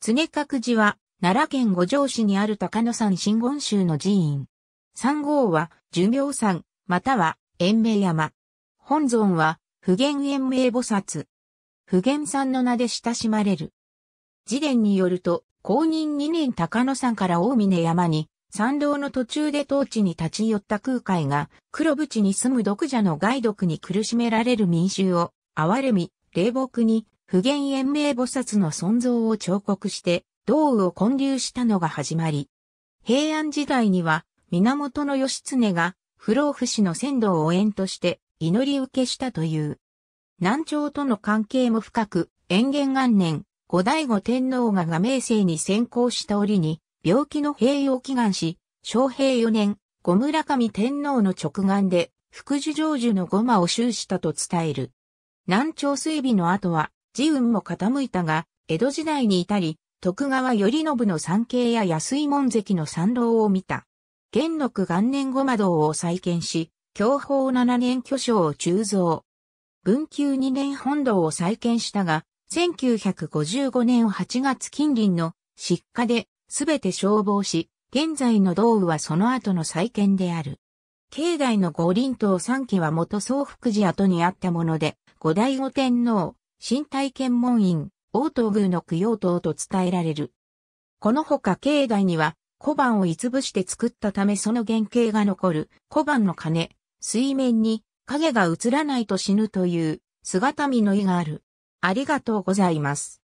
常覚寺は、奈良県五条市にある高野山真言宗の寺院。三号は、寿命山、または、延命山。本尊は、普賢延命菩薩。普賢さんの名で親しまれる。寺伝によると、公認2年高野山から大峰山に、参道の途中で当地に立ち寄った空海が、黒淵に住む毒者の害毒に苦しめられる民衆を、哀れみ、霊木に、普賢延命菩薩の尊像を彫刻して、道具を建立したのが始まり。平安時代には、源義経が、不老不死の仙道を縁として祈り受けしたという。南朝との関係も深く、延元元年、後醍醐天皇が画明生に先行した折に、病気の併用祈願し、昌平四年、後村上天皇の直眼で、福寿成就の御摩を修したと伝える。南朝水備の後は、自運も傾いたが、江戸時代に至り、徳川頼信の参詣や安井門跡の参道を見た。元禄元年後魔道を再建し、享保7年巨匠を鋳造。文久2年本堂を再建したが、1955年8月近隣の失火で全て消防し、現在の道具はその後の再建である。境内の五輪塔三基は元総福寺跡にあったもので、五代五天皇、身体検問員、王東宮の供養塔と伝えられる。このほか境内には小判をいつぶして作ったためその原型が残る小判の鐘、水面に影が映らないと死ぬという姿見の意がある。ありがとうございます。